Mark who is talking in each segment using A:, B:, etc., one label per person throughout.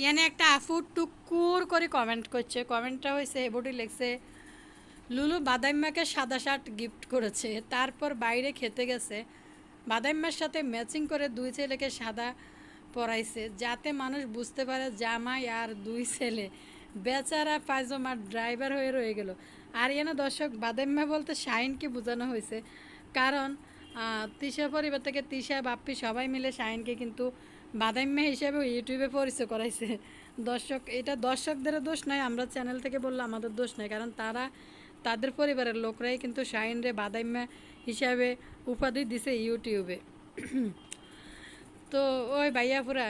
A: ইয়ানে একটা আফু টুকুর করে কমেন্ট করছে কমেন্টটা হয়েছে এবটি লেখছে লুলু বাদাইম্মাকে সাদা শার্ট গিফট করেছে তারপর বাইরে খেতে গেছে বাদাইম্মার সাথে ম্যাচিং করে দুই ছেলেকে সাদা পরাইছে যাতে মানুষ বুঝতে পারে জামাই আর দুই ছেলে বেচারা পায়জামার ড্রাইভার হয়ে রয়ে গেল আর এনে দর্শক বাদাইম্মা বলতে শাইনকে বোঝানো হয়েছে কারণ তিশা পরিবার থেকে তিশা বাপ্পি সবাই মিলে শাহিনকে কিন্তু মেয়ে হিসেবে ইউটিউবে পরিচয় করাইছে দর্শক এটা দর্শকদেরও দোষ নয় আমরা চ্যানেল থেকে বললাম আমাদের দোষ নয় কারণ তারা তাদের পরিবারের লোকরাই কিন্তু শাহিনরে বাদাম্যা হিসাবে উপাধি দিছে ইউটিউবে তো ওই ভাইয়া পুরা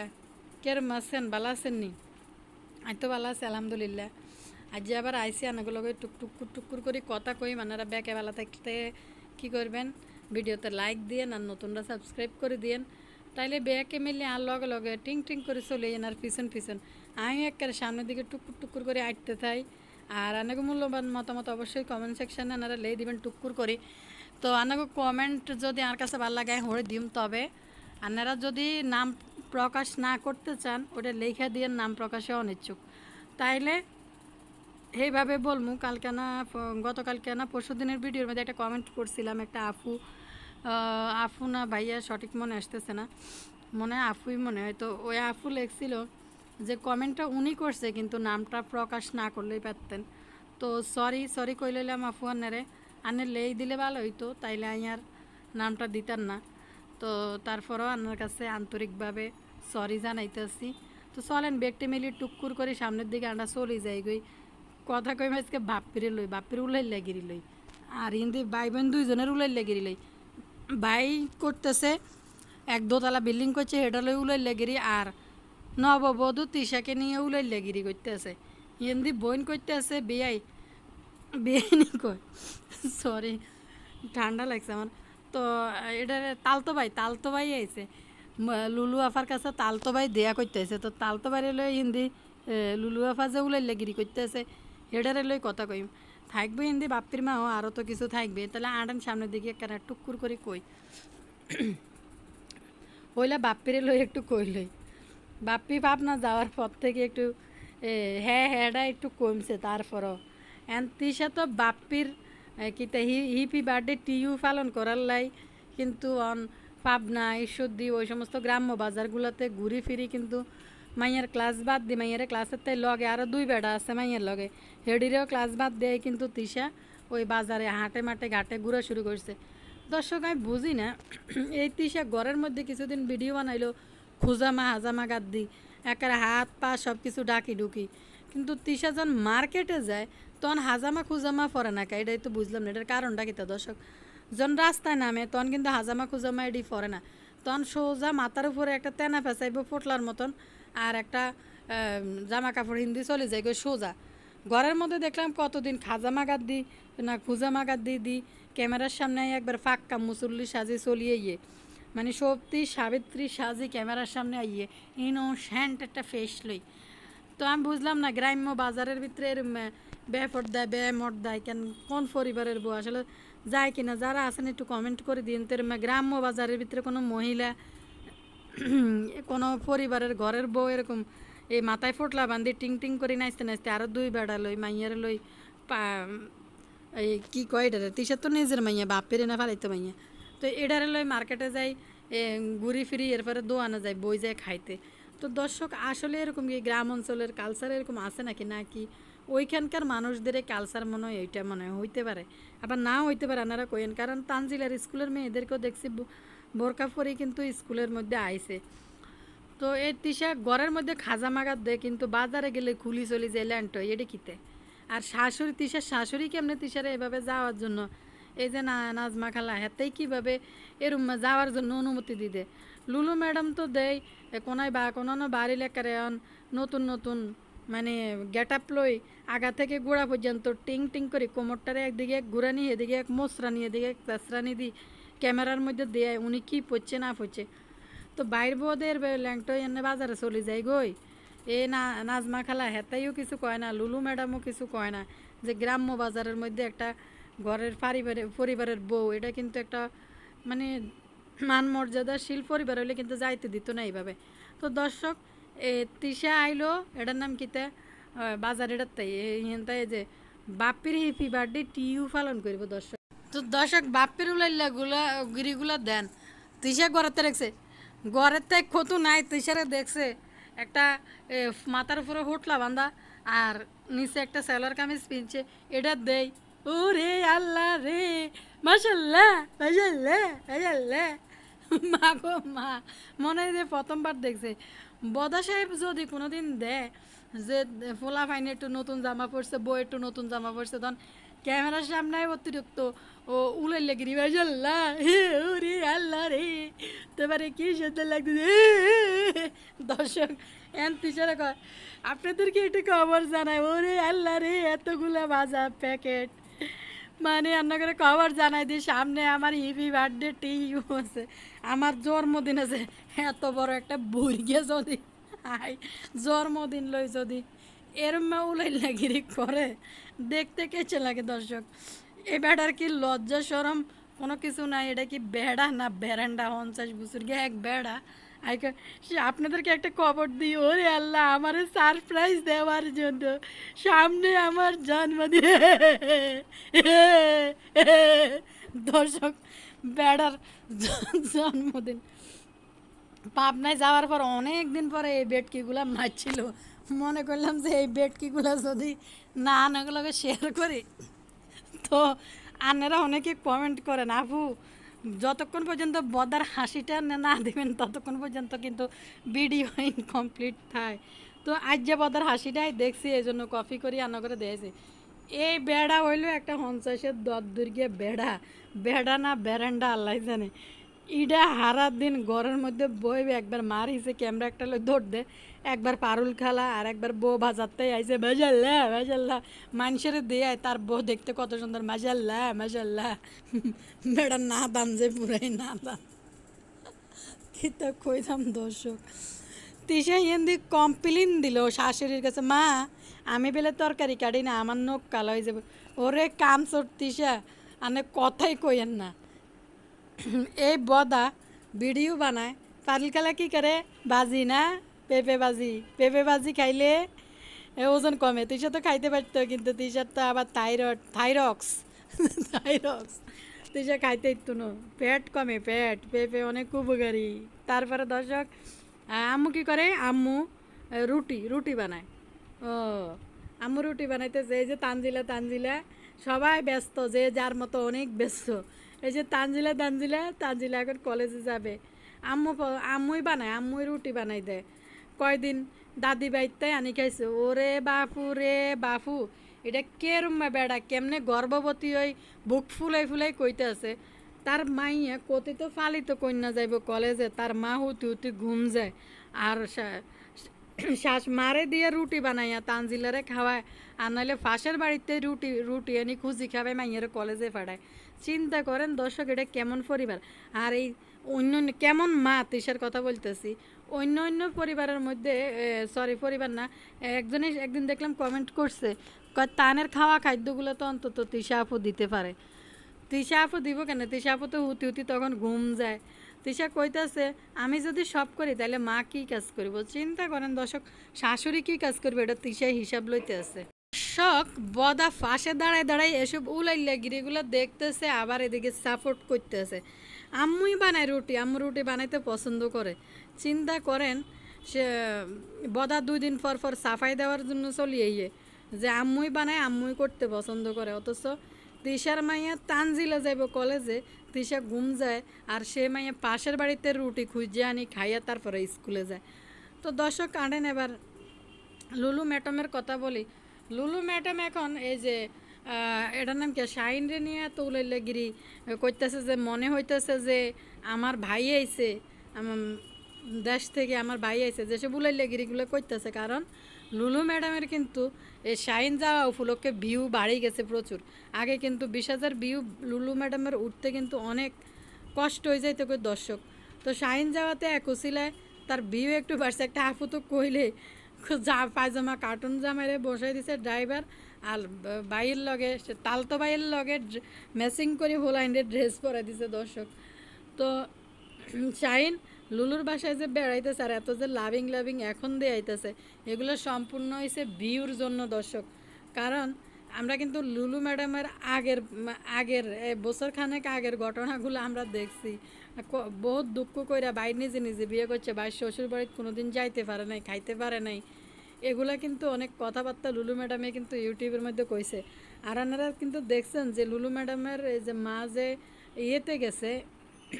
A: কেরম আছেন ভালো আছেননি আর তো ভালো আছে আলহামদুলিল্লাহ আজ যে আবার আইসি আনাগুলোকে টুকটুক টুকুর করে কথা কই মানারা ব্যাকে বেলা থাকতে কী করবেন ভিডিওতে লাইক দিয়েন আর নতুনরা সাবস্ক্রাইব করে দিয়েন তাইলে ব্যাগে মেলে আর লগে লগে টিং টিং করে চলে এনার পিছন পিছন আমি একবারে সামনের দিকে টুকুর টুকুর করে আটতে থাই আর আনাকে মূল্যবান মতামত অবশ্যই কমেন্ট সেকশানে আনারা লেই দিবেন টুকুর করে তো আনাকে কমেন্ট যদি আর কাছে ভালো লাগে হয়ে দিম তবে আনারা যদি নাম প্রকাশ না করতে চান ওটা লেখা দিয়ে নাম প্রকাশে অনিচ্ছুক তাইলে এইভাবে বলমু কালকে না গতকালকে না পরশু দিনের ভিডিওর মধ্যে একটা কমেন্ট করছিলাম একটা আফু আফু না ভাইয়া সঠিক মনে আসতেছে না মনে হয় আফুই মনে হয় তো ওই আফু লেখছিল যে কমেন্টটা উনি করছে কিন্তু নামটা প্রকাশ না করলেই পারতেন তো সরি সরি কইলাম আফু আনারে আনে লেই দিলে ভালো হইতো তাইলে আর নামটা দিতাম না তো তারপরেও আনার কাছে আন্তরিকভাবে সরি জানাইতেছি তো চলেন ব্যাগটে মিলি টুকুর করে সামনের দিকে আনটা চলে যাই গই কথা কই আজকে বাপ্পিরে লই বাপ্পির উলাই লাগিরি লই আর হিন্দি ভাই বোন দুইজনের উলাই লাগিরি লই বাই করতেছে এক দোতলা বিল্ডিং করছে এটা লই উলাই লেগিরি আর বধু তৃষাকে নিয়ে উলাই লেগিরি করতেছে হিন্দি বইন করতে আছে বিয়াই বিয়াই কয় সরি ঠান্ডা লাগছে আমার তো এটা তালতো ভাই তালতো ভাই আইছে লুলু আফার কাছে তালতো ভাই দেয়া আছে তো তালতো বাইরে লই হিন্দি লুলু আফা যে উলাই করতে আছে হেডারে লই কথা কইম থাকবে হিন্দি বাপ্পির মাও আরও তো কিছু থাকবে তাহলে আড়ান সামনের দিকে একটা টুকুর করে কই হইলে বাপ্পিরে লই একটু কই লই বাপ্পি পাবনা যাওয়ার পর থেকে একটু হ্যাঁ হ্যাঁটা একটু কমছে তারপরও তিসা তো বাপ্পির কিতা হি হিপি বার্থডে টিউ পালন করার লাই কিন্তু অন পাবনা দি ওই সমস্ত গ্রাম্য বাজারগুলোতে ঘুরি ফিরি কিন্তু মাইয়ার ক্লাস বাদ দি মাইয়ারে ক্লাসের তাই লগে আরও দুই বেড়া আছে মাইয়ের লগে হেডিরেও ক্লাস বাদ দেয় কিন্তু তৃষা ওই বাজারে হাঁটে মাঠে ঘাটে ঘুরে শুরু করছে দর্শক আমি বুঝি না এই তৃষা ঘরের মধ্যে কিছুদিন ভিডিও বানাইলো খুজামা হাজামা দি একার হাত পা সব কিছু ডাকি ডুকি কিন্তু তৃষা যখন মার্কেটে যায় তখন হাজামা খুজামা ফরে না এটাই তো বুঝলাম না এটার কারণটা কিতা দর্শক যখন রাস্তায় নামে তখন কিন্তু হাজামা খুজামা এটি ফরে না তখন সোজা মাথার উপরে একটা তেনা ফেঁচাইব ফোটলার মতন আর একটা জামা কাপড় হিন্দি চলে যায় গো সোজা ঘরের মধ্যে দেখলাম কতদিন খাজা মাগার দি না খুজা মাগার দি দি ক্যামেরার সামনে একবার ফাক্কা মুসল্লি সাজে চলিয়ে গিয়ে মানে সত্যি সাবিত্রী সাজি ক্যামেরার সামনে আইয়ে শ্যান্ট একটা ফেস লই তো আমি বুঝলাম না গ্রাম্য বাজারের ভিতরে এর বেফট দেয় মট দেয় কেন কোন পরিবারের বউ আসলে যায় কিনা যারা আছেন একটু কমেন্ট করে দিন তো গ্রাম্য বাজারের ভিতরে কোনো মহিলা কোনো পরিবারের ঘরের বউ এরকম এই মাথায় ফোটলা বান্ধি টিং টিং করে নাচতে নাচতে আরও দুই বেড়া লই মাইয়ার লই পা এই কী কয় এটা তিসার তো নিজের মাইয়া বাপের না ফালাইতো মাইয়া তো এডারে লই মার্কেটে যাই ঘুরি ফিরি এরপরে দোয়ানা যায় বই যায় খাইতে তো দর্শক আসলে এরকম কি গ্রাম অঞ্চলের কালচার এরকম আছে নাকি নাকি ওইখানকার মানুষদের কালচার মনে হয় ওইটা মনে হইতে পারে আবার না হইতে পারে আনারা কইেন কারণ তানজিলার স্কুলের মেয়েদেরকেও দেখছি বোরকা পরে কিন্তু স্কুলের মধ্যে আইছে তো এই তিসা ঘরের মধ্যে খাজা মাগাত দেয় কিন্তু বাজারে গেলে খুলি চলি যায় ল্যান্ড এটা কিতে আর শাশুড়ি তিসার শাশুড়ি কেমনে তিসারে এভাবে যাওয়ার জন্য এই যে না নাজমা খালা হেতেই কীভাবে এরম যাওয়ার জন্য অনুমতি দিদে লুলু ম্যাডাম তো দেয় কোনায় বা কোনো বাড়ি লেখারে নতুন নতুন মানে গেট আপ লই আগা থেকে গোড়া পর্যন্ত টিং টিং করে কোমরটারে একদিকে এক ঘুরানি এদিকে এক মোসরানি এদিকে এক পেসরানি দিই ক্যামেরার মধ্যে দেয় উনি কি পড়ছে না পড়ছে তো বাইর বোদের ল্যাংটো এনে বাজারে চলে যায় গই এ না নাজমা খালা হেতাইও কিছু কয় না লুলু ম্যাডামও কিছু কয় না যে গ্রাম্য বাজারের মধ্যে একটা ঘরের পারিবারের পরিবারের বউ এটা কিন্তু একটা মানে মান মর্যাদাশীল পরিবার হইলে কিন্তু যাইতে দিত না এইভাবে তো দর্শক এ তৃষা আইলো এটার নাম কিতে বাজার এটার তাই এই যে বাপির হিপি বার্থডে টিউ পালন করব দর্শক তো দর্শক বাপের উলাইলা গুলা গিরিগুলা দেন তিসা গড়াতে রাখছে গড়ের তাই ক্ষত নাই তিসারে দেখছে একটা মাথার উপরে হোটলা বান্ধা আর নিচে একটা স্যালোয়ার কামিজ পিনছে এটা দেই ও রে আল্লাহ রে মাসাল্লাহ মা গো মা মনে হয় যে প্রথমবার দেখছে বদা সাহেব যদি কোনোদিন দেয় যে ফোলা ফাইনে একটু নতুন জামা পড়ছে বউ একটু নতুন জামা পড়ছে তখন ক্যামেরার সামনে অতিরিক্ত ও উলের লেগে রিভাজ আল্লাহ রে আল্লাহ রে তোমারে কি সুন্দর লাগতেছে দর্শক এন পিছনে কয় কি একটু খবর জানাই ওরে আল্লাহ রে এতগুলো ভাজা প্যাকেট মানে অন্য করে খবর জানাই দিই সামনে আমার হিপি বার্থডে টি আছে আমার জন্মদিন আছে এত বড় একটা বুড়ি গিয়ে যদি আই জন্মদিন লই যদি এরম উলাই লাগিরি করে দেখতে কেছে লাগে দর্শক এ বেড়ার কি লজ্জা সরম কোনো কিছু নাই এটা কি বেড়া না বেড়ান্ডা হনচাশ বুসুর গিয়ে এক বেড়া আইকা আপনাদেরকে একটা খবর দিই ওরে আল্লাহ আমার সারপ্রাইজ দেওয়ার জন্য সামনে আমার জন্মদিন দর্শক বেড়ার জন্মদিন পাবনায় যাওয়ার পর অনেক দিন পরে এই বেটকিগুলা মারছিল মনে করলাম যে এই বেটকিগুলো যদি না আনাগুলোকে শেয়ার করি তো আনারা অনেকে কমেন্ট করেন আপু যতক্ষণ পর্যন্ত বদার হাসিটা না দেবেন ততক্ষণ পর্যন্ত কিন্তু ভিডিও ইনকমপ্লিট থাকে তো আজ যে বদার হাসিটাই দেখছি এই জন্য কফি করি আনা করে দিয়েছি এই বেড়া হইলো একটা হনসাইসের দর দুর্গে বেড়া বেড়া না বেরেন্ডা আল্লাহ জানে ইডা হারা দিন ঘরের মধ্যে বইবে একবার মার হিসে ক্যামেরা একটা লোক ধর দে একবার পারুল খালা আর একবার বউ ভাজাতে আইসে ভেজাল্লা ভেজাল্লা মানুষের দেয় তার বউ দেখতে কত সুন্দর মাজাল্লা মাজাল্লা বেড়া না দাম যে পুরাই না দাম কিতা কইতাম দর্শক তিশা হিন্দি কমপ্লেন দিল শাশুড়ির কাছে মা আমি বেলে তরকারি কাটি না আমার নখ কালো হয়ে যাবে ওরে কাম চোর তিশা আনে কথাই কইেন না এই বদা ভিডিও বানায় পাতলকালা কি করে বাজি না পেঁপে বাজি পেঁপে বাজি খাইলে ওজন কমে তুষার তো খাইতে পারতো কিন্তু তুষার তো আবার থাইরয়েড থাইরক্স থাইরক্স তুষার খাইতে ইত্তু পেট কমে পেট পেঁপে অনেক উপকারী তারপরে দর্শক আম্মু কী করে আম্মু রুটি রুটি বানায় ও আম্মু রুটি বানাইতে যে যে তানজিলা তানজিলা সবাই ব্যস্ত যে যার মতো অনেক ব্যস্ত এই যে তানজিলা তানজিলা তানজিলা এখন কলেজে যাবে আম্মু আম্মুই বানায় আম্মুই রুটি বানাই দেয় কয়দিন দাদি বাইতাই আনি খাইছে ওরে বাফু রে বাপু এটা কেরম্মা বেড়া কেমনে গর্ভবতী ওই বুক ফুলাই ফুলাই কইতে আছে তার মাইয়া কথিত ফালিত কন্যা যাইব কলেজে তার মা হুতি হুতি ঘুম যায় আর শ্বাস মারে দিয়ে রুটি বানাইয়া তানজিলারে খাওয়ায় আর নাহলে ফাঁসের বাড়িতে রুটি রুটি এনে খুঁজি খাওয়ায় মাইয়ের কলেজে ফাড়ায় চিন্তা করেন দর্শক এটা কেমন পরিবার আর এই অন্য কেমন মা তিসার কথা বলতেছি অন্য অন্য পরিবারের মধ্যে সরি পরিবার না একজনে একদিন দেখলাম কমেন্ট করছে তানের খাওয়া খাদ্যগুলো তো অন্তত তিসা আপু দিতে পারে তিসা আপু দিব কেন তিসা আপু তো হুতি হুতি তখন ঘুম যায় তিসা কইতেছে আমি যদি সব করি তাহলে মা কি কাজ করব চিন্তা করেন দর্শক শাশুড়ি কি কাজ করবে এটা তিসা হিসাব লইতে আছে দর্শক বদা ফাঁসে দাঁড়ায় দাঁড়ায় এসব উলাইল্লা গিরিগুলো দেখতেছে আবার এদিকে সাপোর্ট করতেছে আম্মুই বানায় রুটি আম্মু রুটি বানাইতে পছন্দ করে চিন্তা করেন সে বদা দুই দিন পর পর সাফাই দেওয়ার জন্য চলিয়ে ইয়ে যে আম্মুই বানায় আম্মুই করতে পছন্দ করে অথচ তিশার মাইয়া তানজিলে যাইব কলেজে তৃষা ঘুম যায় আর সে মাইয়া পাশের বাড়িতে রুটি খুঁজে আনি খাইয়া তারপরে স্কুলে যায় তো দর্শক আনেন এবার লুলু ম্যাডামের কথা বলি লুলু ম্যাডাম এখন এই যে এটার নাম কি শাহিন রে নিয়ে তো উলাইলাগিরি করতেছে যে মনে হইতেছে যে আমার ভাই আইছে দেশ থেকে আমার ভাই আইছে যেসব উলাইলাগিরিগুলো করতেছে কারণ লুলু ম্যাডামের কিন্তু এই শাইন যাওয়া উপলক্ষে ভিউ বাড়ে গেছে প্রচুর আগে কিন্তু বিশ হাজার ভিউ লুলু ম্যাডামের উঠতে কিন্তু অনেক কষ্ট হয়ে তোকে দর্শক তো শাইন যাওয়াতে একুশিলায় তার ভিউ একটু বাড়ছে একটা হাফু কইলে যা পায়জামা কার্টুন জামাইরে বসাই দিছে ড্রাইভার আর বাইয়ের লগে তালতো বাইয়ের লগে ম্যাচিং করে হোল ড্রেস পরে দিছে দর্শক তো শাহিন লুলুর বাসায় যে বেড়াইতেছে আর এত যে লাভিং লাভিং এখন দিয়ে আইতেছে এগুলো সম্পূর্ণ হয়েছে বিউর জন্য দর্শক কারণ আমরা কিন্তু লুলু ম্যাডামের আগের আগের বছর খানেক আগের ঘটনাগুলো আমরা দেখছি বহুত দুঃখ কইরা বাইর নিজে নিজে বিয়ে করছে বাইর শ্বশুর বাড়িতে কোনো দিন যাইতে পারে নাই খাইতে পারে নাই এগুলা কিন্তু অনেক কথাবার্তা লুলু ম্যাডামে কিন্তু ইউটিউবের মধ্যে কইছে আর আনারা কিন্তু দেখছেন যে লুলু ম্যাডামের এই যে মা যে ইয়েতে গেছে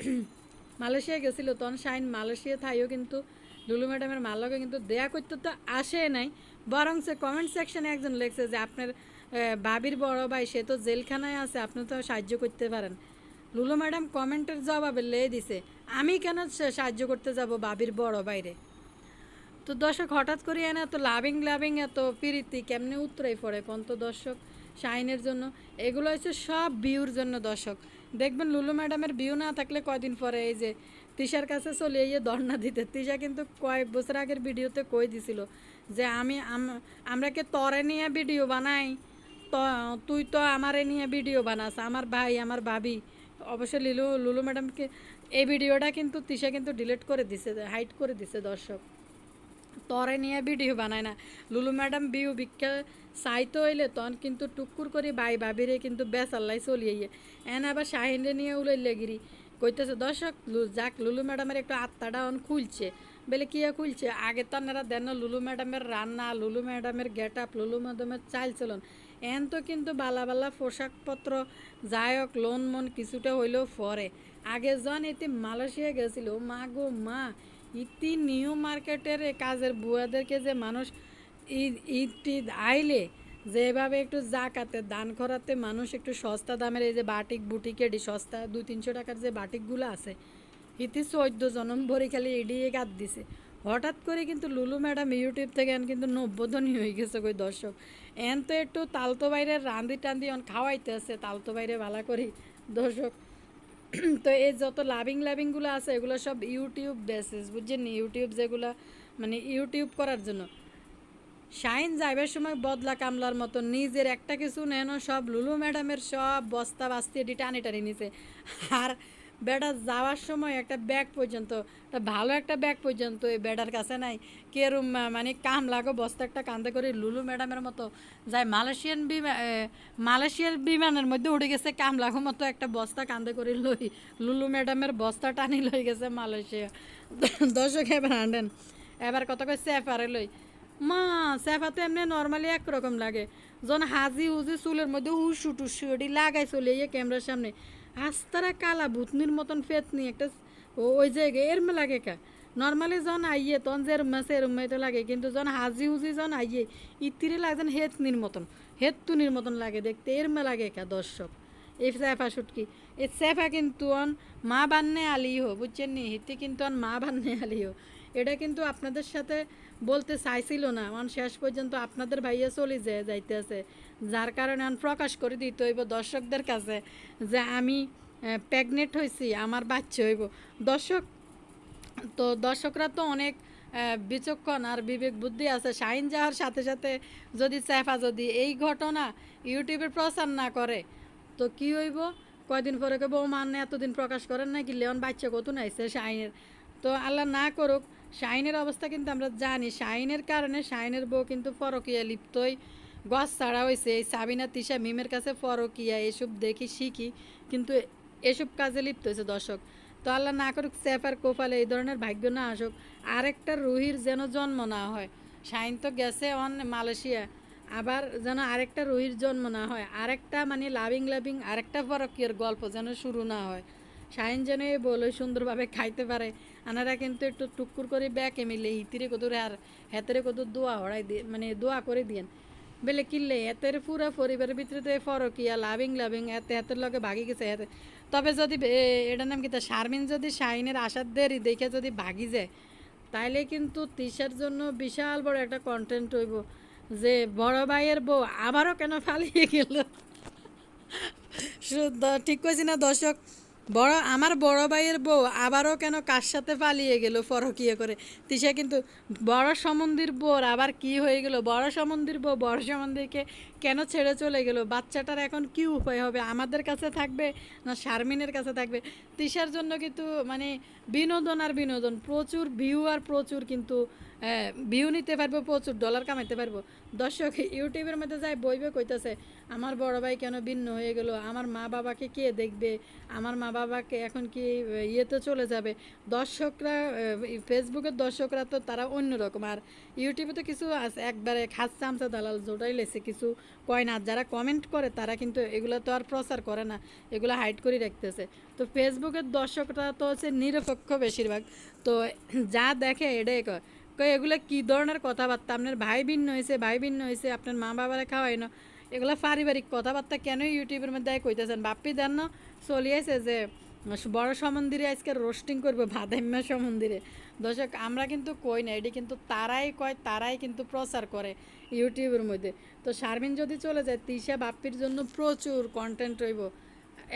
A: মালয়েশিয়া গেছিলো তখন শাইন মালয়েশিয়া থাইও কিন্তু লুলু ম্যাডামের মালকে কিন্তু দেয়া করতে তো আসে নাই বরং সে কমেন্ট সেকশনে একজন লেখছে যে আপনার বাবির বড় ভাই সে তো জেলখানায় আছে আপনি তো সাহায্য করতে পারেন লুলো ম্যাডাম কমেন্টের জবাবে লে দিছে আমি কেন সাহায্য করতে যাব বাবির বড় বাইরে তো দর্শক হঠাৎ করে এনে এত লাভিং লাভিং এত পিরিতি কেমনে উত্তরাই পড়ে কোন তো দর্শক শাইনের জন্য এগুলো হচ্ছে সব বিউর জন্য দর্শক দেখবেন লুলু ম্যাডামের বিউ না থাকলে কয়দিন পরে এই যে তিশার কাছে চলে যে ধর্ণা দিতে তিশা কিন্তু কয়েক বছর আগের ভিডিওতে কই দিছিল যে আমি আমরা কে তরে নিয়ে ভিডিও বানাই তুই তো আমারে নিয়ে ভিডিও বানাস আমার ভাই আমার ভাবি অবশ্যই লিলু লুলু ম্যাডামকে এই ভিডিওটা কিন্তু তিশা কিন্তু ডিলিট করে দিছে হাইট করে দিছে দর্শক তরে নিয়ে ভিডিও বানায় না লুলু ম্যাডাম বিউ বিখ্যা সাইতো হইলে তখন কিন্তু টুকুর করে বাই বাবিরে কিন্তু বেশ আল্লাহ চলিয়ে এন আবার শাহিনরে নিয়ে উলাইলে গিরি কইতেছে দর্শক যাক লুলু ম্যাডামের একটু আত্মাটা অন খুলছে বলে কিয়া খুলছে আগে তো আপনারা দেন লুলু ম্যাডামের রান্না লুলু ম্যাডামের গেট আপ লুলু ম্যাডামের চাল চলন এন তো কিন্তু বালা বালা পোশাকপত্র যাই হোক লোন মন কিছুটা হইলেও ফরে আগে যান এতে মালয়েশিয়া গেছিল মা গো মা ইতি নিউ মার্কেটের কাজের বুয়াদেরকে যে মানুষ ঈদ ঈদ টিদ আইলে যেভাবে একটু জাকাতে দান করাতে মানুষ একটু সস্তা দামের এই যে বাটিক বুটিক এডি সস্তা দুই তিনশো টাকার যে বাটিকগুলো আছে ইতি চোদ্দ জনম ভরি খালি এডিয়ে গাদ দিছে হঠাৎ করে কিন্তু লুলু ম্যাডাম ইউটিউব থেকে এন কিন্তু নব্যধনী হয়ে গেছে কই দর্শক এন তো একটু তালতো বাইরে রান্দি টান্দি অন খাওয়াইতে আছে তালতো বাইরে ভালো করি দর্শক তো এই যত লাভিং লাভিংগুলো আছে এগুলো সব ইউটিউব বেসিস বুঝছেন ইউটিউব যেগুলো মানে ইউটিউব করার জন্য শাইন যাইবার সময় বদলা কামলার মতো নিজের একটা কিছু নেন সব লুলু ম্যাডামের সব বস্তা বাস্তি এটি টানে টানে নিছে আর বেটা যাওয়ার সময় একটা ব্যাগ পর্যন্ত ভালো একটা ব্যাগ পর্যন্ত এই বেডার কাছে নাই কেরম মানে কাম লাগো বস্তা একটা কান্দে করে লুলু ম্যাডামের মতো যাই মালয়েশিয়ান বিমান মালয়েশিয়ার বিমানের মধ্যে উঠে গেছে কাম লাগো মতো একটা বস্তা কান্দে করে লই লুলু ম্যাডামের বস্তা টানি লই গেছে মালয়েশিয়া দর্শক এবার আনেন এবার কত করে স্যাফারে লই মা স্যাফা তো এমনি নর্মালি একরকম লাগে যখন হাজি হুজি চুলের মধ্যে হুসু টুসু লাগাই চলে ক্যামেরার সামনে আস্তারা কালা ভুতনির মতন ফেতনি একটা ওই জায়গায় এর লাগে কা নর্মালি জন আইয়ে তন যে রুমাছে রুমাই তো লাগে কিন্তু জন হাজি হুজি জন আইয়ে ইতিরে যেন হেতনির মতন হেতুনির মতন লাগে দেখতে এর লাগে কা দর্শক এই চেফা সুটকি এই চেফা কিন্তু অন মা বান্নে আলিও বুঝছেন নি হিতে কিন্তু অন মা বান্নে আলিও এটা কিন্তু আপনাদের সাথে বলতে চাইছিল না মানে শেষ পর্যন্ত আপনাদের ভাইয়া চলে যায় যাইতেছে যার কারণে আমি প্রকাশ করে দিতে হইব দর্শকদের কাছে যে আমি প্রেগনেন্ট হয়েছি আমার বাচ্চা হইব দর্শক তো দর্শকরা তো অনেক বিচক্ষণ আর বিবেক বুদ্ধি আছে শাহিন যাওয়ার সাথে সাথে যদি চেফা যদি এই ঘটনা ইউটিউবে প্রচার না করে তো কি হইব কয়দিন পরে বউ মান এতদিন প্রকাশ করেন নাকি লেওন বাচ্চা কত নাইছে শাহিনের তো আল্লাহ না করুক শাইনের অবস্থা কিন্তু আমরা জানি শাইনের কারণে শাইনের বউ কিন্তু ফরকিয়া লিপ্তই গছ ছাড়া হয়েছে এই সাবিনা তিশা মিমের কাছে ফরকিয়া এসব দেখি শিখি কিন্তু এসব কাজে লিপ্ত হয়েছে দর্শক তো আল্লাহ না করুক সেফার কোপালে এই ধরনের ভাগ্য না আসুক আরেকটা রুহির যেন জন্ম না হয় শাইন তো গেছে অন মালয়েশিয়া আবার যেন আরেকটা রুহির জন্ম না হয় আরেকটা মানে লাভিং লাভিং আরেকটা ফরকিয়ার গল্প যেন শুরু না হয় শাইন যেন এই বলে সুন্দরভাবে খাইতে পারে আনারা কিন্তু একটু টুকুর করে ব্যাকে মিলে হিতিরে কদুর আর হেতরে কদুর দোয়া হড়াই দিয়ে মানে দোয়া করে দিয়েন বেলে কিনলে এতের পুরা পরিবারের ভিতরে তো ফরকিয়া লাভিং লাভিং এতে এতের লগে ভাগি গেছে এতে তবে যদি এটার নাম কি তা শারমিন যদি শাহিনের আশার দেরি দেখে যদি ভাগি যায় তাইলে কিন্তু তিসার জন্য বিশাল বড় একটা কন্টেন্ট হইব যে বড় ভাইয়ের বউ আবারও কেন ফালিয়ে গেল ঠিক কইছি না দর্শক বড় আমার বড় ভাইয়ের বউ আবারও কেন কার সাথে পালিয়ে গেল পরকিয়ে করে তিসা কিন্তু বড় সমন্দির বউর আবার কি হয়ে গেল বড় সমন্দির বউ বড় সমন্দিরকে কেন ছেড়ে চলে গেল বাচ্চাটার এখন কি উপায় হবে আমাদের কাছে থাকবে না শারমিনের কাছে থাকবে তিসার জন্য কিন্তু মানে বিনোদন আর বিনোদন প্রচুর ভিউ আর প্রচুর কিন্তু ভিউ হ্যাঁ, নিতে পারবো প্রচুর ডলার কামাইতে পারবো দর্শক ইউটিউবের মধ্যে যাই বইবে কইতেছে আমার বড় ভাই কেন ভিন্ন হয়ে গেল আমার মা বাবাকে কে দেখবে আমার মা বাবাকে এখন কি ইয়েতে চলে যাবে দর্শকরা ফেসবুকের দর্শকরা তো তারা অন্যরকম আর ইউটিউবে তো কিছু একবারে খাস চামচা দালাল জোটাই লেছে কিছু কয় না যারা কমেন্ট করে তারা কিন্তু এগুলো তো আর প্রচার করে না এগুলো হাইড করে রাখতেছে তো ফেসবুকের দর্শকরা তো হচ্ছে নিরপেক্ষ বেশিরভাগ তো যা দেখে এটাই কয় এগুলো কি ধরনের কথাবার্তা আপনার ভাই ভিন্ন হয়েছে ভাই ভিন্ন হয়েছে আপনার মা বাবারা খাওয়াই না এগুলো পারিবারিক কথাবার্তা কেন ইউটিউবের মধ্যে কইতেছেন বাপ্পি দেন না চলিয়েছে যে বড় সমন্দিরে আজকে রোস্টিং করবে ভাদাইম্যা সমন্দিরে দর্শক আমরা কিন্তু কই না এটি কিন্তু তারাই কয় তারাই কিন্তু প্রচার করে ইউটিউবের মধ্যে তো শারমিন যদি চলে যায় তিশা বাপ্পির জন্য প্রচুর কন্টেন্ট রইব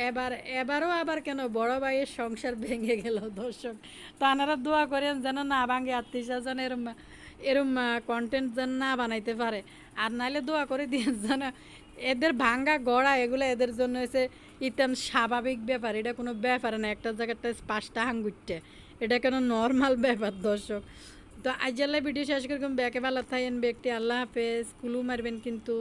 A: এবার এবারও আবার কেন বড় ভাইয়ের সংসার ভেঙে গেল দর্শক তো আনারা দোয়া করেন যেন না ভাঙে আত্মীয় যেন এরম এরম কন্টেন্ট যেন না বানাইতে পারে আর নাহলে দোয়া করে দিয়ে যেন এদের ভাঙ্গা গড়া এগুলো এদের জন্য হয়েছে ইতান স্বাভাবিক ব্যাপার এটা কোনো ব্যাপার না একটা জায়গাটা পাঁচটা হাঙ্গুটে এটা কেন নর্মাল ব্যাপার দর্শক তো আজ আল্লাহ ভিডিও শেষ করি ব্যাকে ভালো থাকেন ব্যক্তি আল্লাহ হাফেজ কুলু মারবেন কিন্তু